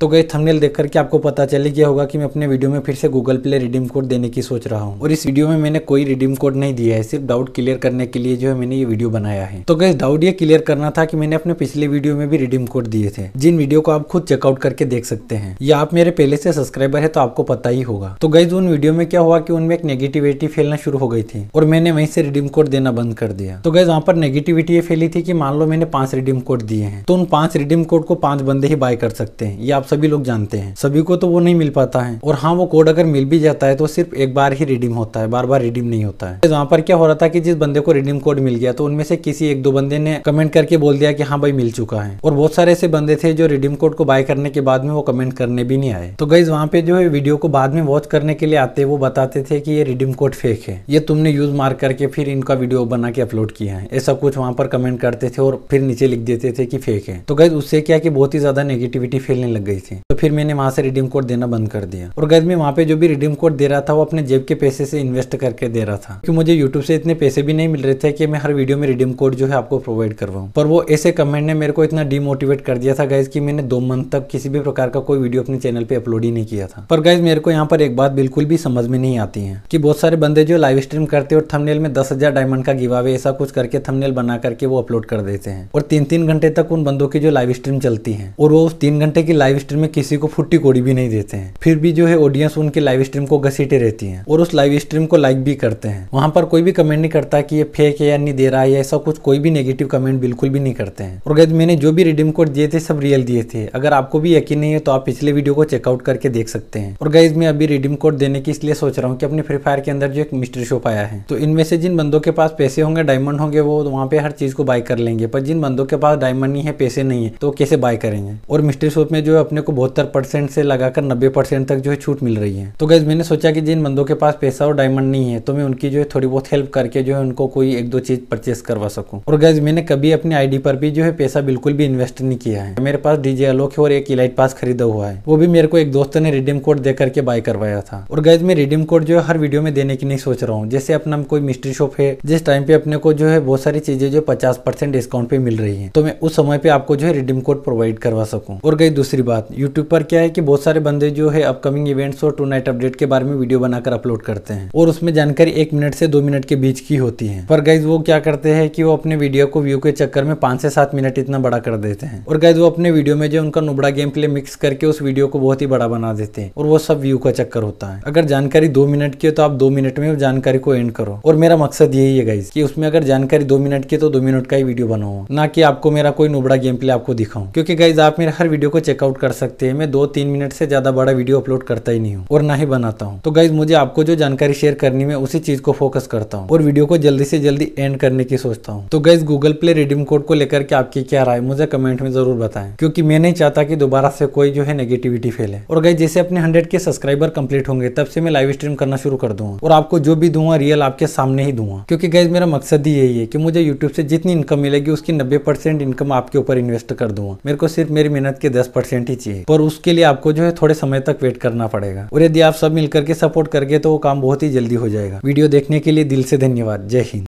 तो गए थंबनेल देख करके आपको पता चले गया होगा कि मैं अपने वीडियो में फिर से गूगल प्ले रिडीम कोड देने की सोच रहा हूँ और इस वीडियो में मैंने कोई रिडीम कोड नहीं दिया है सिर्फ डाउट क्लियर करने के लिए जो है मैंने ये वीडियो बनाया है तो गई डाउट ये क्लियर करना था कि मैंने अपने पिछले वीडियो में भी रिडीम कोड दिए थे जिन वीडियो को आप खुद चेकआउट करके देख सकते हैं या आप मेरे पहले से सब्सक्राइबर है तो आपको पता ही होगा तो गई उन वीडियो में क्या हुआ की उनमें एक नेगेटिविटी फैलना शुरू हो गई थी और मैंने वहीं से रिडीम कोड देना बंद कर दिया तो गए वहाँ पर नेगेटिविटी ये फैली थी कि मान लो मैंने पांच रिडीम कोड दिए हैं तो उन पांच रिडीम कोड को पांच बंदे ही बाय कर सकते हैं या सभी लोग जानते हैं सभी को तो वो नहीं मिल पाता है और हाँ वो कोड अगर मिल भी जाता है तो सिर्फ एक बार ही रिडीम होता है बार बार रिडीम नहीं होता है वहाँ पर क्या हो रहा था कि जिस बंदे को रिडीम कोड मिल गया तो उनमें से किसी एक दो बंदे ने कमेंट करके बोल दिया कि हाँ भाई मिल चुका है और बहुत सारे ऐसे बंदे थे जो रिडीम कोड को बाय करने के बाद में वो कमेंट करने भी नहीं आए तो गई वहाँ पे जो है वीडियो को बाद में वॉच करने के लिए आते वो बताते थे कि ये रिडीम कोड फेक है ये तुमने यूज मार करके फिर इनका वीडियो बना के अपलोड किया है ऐसा कुछ वहाँ पर कमेंट करते थे और फिर नीचे लिख देते थे कि फेक है तो गई उससे क्या कि बहुत ही ज्यादा नेगेटिविटी फैलने लग गई गई थी तो फिर मैंने वहां से रिडीम कोड देना बंद कर दिया और गैस में वहाँ पे जो भी रिडीम कोड दे रहा था वो अपने जेब के पैसे से इन्वेस्ट करके दे रहा था क्योंकि मुझे यूट्यूब से इतने पैसे भी नहीं मिल रहे थे कि मैं हर वीडियो में रिडीम कोड जो है आपको प्रोवाइड करवाऊँ पर वो ऐसे कमेंट ने मेरे को इतना डिमोटिवेट कर दिया था गैस की मैंने दो मंथ तक किसी भी प्रकार का कोई वीडियो अपने चैनल पर अपलोड ही नहीं किया था पर गैस मेरे को यहाँ पर एक बात बिल्कुल भी समझ में नहीं आती है कि बहुत सारे बंदे जो लाइव स्ट्रीम करते और थमनेल में दस डायमंड का गिवावे ऐसा कुछ करके थमनेल बना करके वो अपलोड कर देते हैं और तीन तीन घंटे तक उन बंदों की जो लाइव स्ट्रीम चलती है और वो उस तीन घंटे की लाइव स्ट्रीम में किसी को फुट्टी कोड़ी भी नहीं देते हैं फिर भी जो है ऑडियंस उनके लाइव स्ट्रीम को घसीटे रहती है और उस लाइव स्ट्रीम को लाइक भी करते हैं वहां पर कोई भी कमेंट नहीं करता कि ये फेक है या नहीं दे रहा है ऐसा कुछ कोई भी नेगेटिव कमेंट बिल्कुल भी नहीं करते हैं और गैद मैंने जो भी रिडीम कोड दिए थे सब रियल दिए थे अगर आपको भी यकीन नहीं है तो आप पिछले वीडियो को चेकआउट करके देख सकते हैं और गैज मैं अभी रिडीम कोड देने की इसलिए सोच रहा हूँ कि अपने फ्री फायर के अंदर जो एक मिस्ट्री शॉप आया है तो इनमें से जिन बंदों के पास पैसे होंगे डायमंड होंगे वो वहाँ पे हर चीज को बाय कर लेंगे पर जिन बंदों के पास डायमंड नहीं है पैसे नहीं है तो कैसे बाय करेंगे और मिस्ट्री शॉप में जो है अपने अपने को बहत्तर परसेंट से लगाकर नब्बे परसेंट तक जो है छूट मिल रही है तो गैस मैंने सोचा कि जिन बंदों के पास पैसा और डायमंड नहीं है तो मैं उनकी जो है थोड़ी बहुत हेल्प करके जो है उनको कोई एक दो चीज़ परचेस करवा सकूँ और गैस मैंने कभी अपनी आई पर भी जो है पैसा बिल्कुल भी इन्वेस्ट नहीं किया है मेरे पास डीजे अलोक और एक इलाइट पास खरीदा हुआ है वो भी मेरे को एक दोस्त ने रिडीम कोड दे करके बाय करवाया था और गैस मैं रिडीम कोड जो है हर वीडियो में देने की नहीं सोच रहा हूँ जैसे अपना कोई मिस्ट्री शॉप है जिस टाइम पे अपने को जो है बहुत सारी चीजें जो पचास परसेंट डिस्काउंट पे मिल रही है तो मैं उस समय पे आपको जो है रिडीम कोड प्रोवाइड करवा सकूँ और गई दूसरी बात यूट्यूब पर क्या है कि बहुत सारे बंदे जो है अपकमिंग इवेंट्स और टू नाइट अपडेट के बारे में वीडियो बनाकर अपलोड करते हैं और उसमें जानकारी एक मिनट से दो मिनट के बीच की होती है पर गाइज वो क्या करते हैं कि वो अपने वीडियो को व्यू के चक्कर में पांच से सात मिनट इतना बड़ा कर देते हैं और गाइज वो अपने वीडियो में जो उनका नुबड़ा गेम प्ले मिक्स करके उस वीडियो को बहुत ही बड़ा बना देते हैं और वो सब व्यू का चक्कर होता है अगर जानकारी दो मिनट की हो तो आप दो मिनट में जानकारी को एंड करो और मेरा मकसद यही है गाइज की उसमें अगर जानकारी दो मिनट की तो दो मिनट का ही वीडियो बनाओ ना कि आपको मेरा कोई नुबड़ा गेम प्ले आपको दिखाऊं क्योंकि गाइज आप मेरे हर वीडियो को चेकआउट कर सकते हैं मैं दो तीन मिनट से ज़्यादा बड़ा वीडियो अपलोड करता ही नहीं हूँ और ना ही बनाता हूँ तो गाइज मुझे आपको जो जानकारी शेयर करनी है उसी चीज़ को फोकस करता हूँ और वीडियो को जल्दी से जल्दी एंड करने की सोचता हूँ तो guys Google Play redeem code को लेकर के आपकी क्या राय मुझे कमेंट में जरूर बताएं क्योंकि मैं नहीं चाहता कि दोबारा से कोई जो है नेगेटिविटी फैले और गाइज जैसे अपने हंड्रेड के सब्सक्राइबर कंप्लीट होंगे तब से मैं लाइव स्ट्रीम करना शुरू कर दूंगा और आपको जो भी दूंगा रियल आपके सामने ही दूंगा क्योंकि गाइज मेरा मकसद ही यही है कि मुझे यूट्यूब से जितनी इनकम मिलेगी उसकी नब्बे इनकम आपके ऊपर इन्वेस्ट कर दूंगा मेरे को सिर्फ मेरी मेहनत के दस ही चाहिए पर उसके लिए आपको जो है थोड़े समय तक वेट करना पड़ेगा और यदि आप सब मिलकर के सपोर्ट करके तो वो काम बहुत ही जल्दी हो जाएगा वीडियो देखने के लिए दिल से धन्यवाद जय हिंद